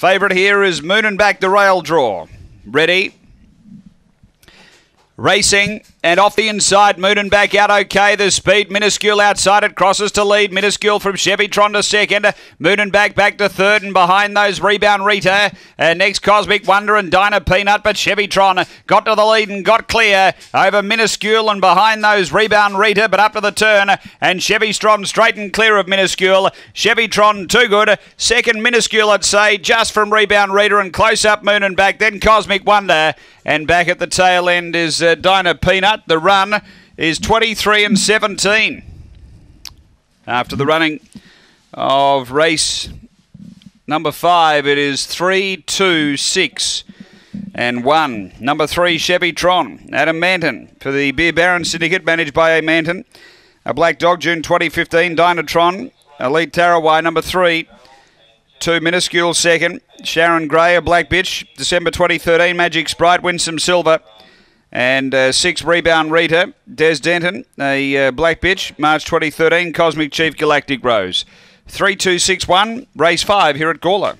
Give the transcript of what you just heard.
Favourite here is Moon and back the rail draw. Ready? Racing and off the inside, Moonen back out okay. The speed, minuscule outside it, crosses to lead. Minuscule from Chevy-Tron to second. Moonen back back to third and behind those rebound Rita. and next, Cosmic Wonder and Dinah Peanut, but Chevy-Tron got to the lead and got clear over minuscule and behind those rebound Rita, but up to the turn and Chevy-Tron straight and clear of minuscule. Chevy-Tron too good. Second minuscule, I'd say, just from rebound Rita and close up Moonen back. Then Cosmic Wonder and back at the tail end is. Uh, uh, Dinah Peanut. The run is 23 and 17. After the running of race number five, it is 3 2 6 and 1. Number three, Chevy Tron, Adam Manton for the Beer Baron Syndicate, managed by A. Manton. A Black Dog, June 2015, Dynatron, Elite Tarawai, number three. Two minuscule second. Sharon Gray, a black bitch. December 2013, Magic Sprite wins some silver. And uh, six rebound Rita, Des Denton, a uh, black bitch, March 2013, Cosmic Chief Galactic Rose. 3261, race five here at Gawler.